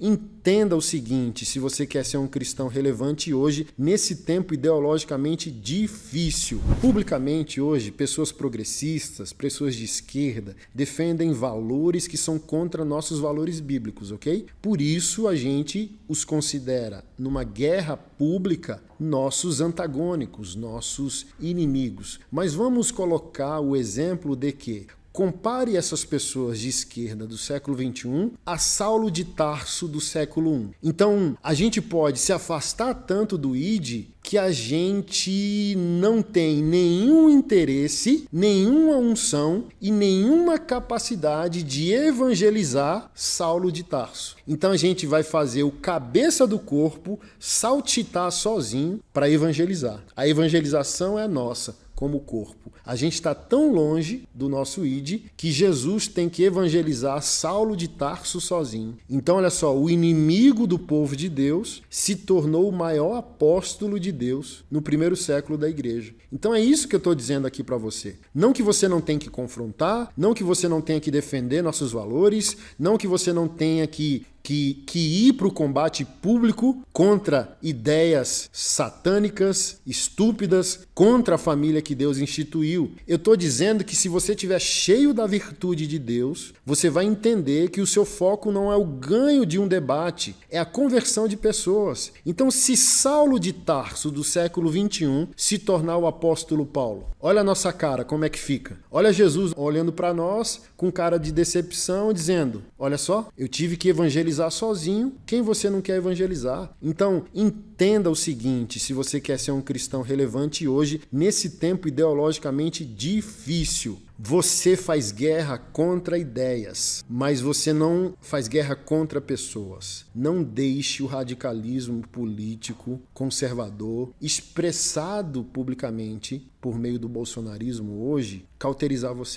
Entenda o seguinte: se você quer ser um cristão relevante hoje, nesse tempo ideologicamente difícil. Publicamente, hoje, pessoas progressistas, pessoas de esquerda, defendem valores que são contra nossos valores bíblicos, ok? Por isso, a gente os considera, numa guerra pública, nossos antagônicos, nossos inimigos. Mas vamos colocar o exemplo de que Compare essas pessoas de esquerda do século XXI a Saulo de Tarso do século I. Então, a gente pode se afastar tanto do ID que a gente não tem nenhum interesse, nenhuma unção e nenhuma capacidade de evangelizar Saulo de Tarso. Então a gente vai fazer o cabeça do corpo saltitar sozinho para evangelizar. A evangelização é nossa como corpo. A gente está tão longe do nosso id que Jesus tem que evangelizar Saulo de Tarso sozinho. Então, olha só, o inimigo do povo de Deus se tornou o maior apóstolo de Deus no primeiro século da igreja. Então, é isso que eu estou dizendo aqui para você. Não que você não tenha que confrontar, não que você não tenha que defender nossos valores, não que você não tenha que que, que ir para o combate público contra ideias satânicas, estúpidas, contra a família que Deus instituiu. Eu estou dizendo que se você estiver cheio da virtude de Deus, você vai entender que o seu foco não é o ganho de um debate, é a conversão de pessoas. Então, se Saulo de Tarso do século 21 se tornar o apóstolo Paulo, olha a nossa cara, como é que fica. Olha Jesus olhando para nós com cara de decepção, dizendo: Olha só, eu tive que evangelizar evangelizar sozinho quem você não quer evangelizar. Então, entenda o seguinte: se você quer ser um cristão relevante hoje, nesse tempo ideologicamente difícil, você faz guerra contra ideias, mas você não faz guerra contra pessoas. Não deixe o radicalismo político conservador expressado publicamente por meio do bolsonarismo hoje cauterizar você.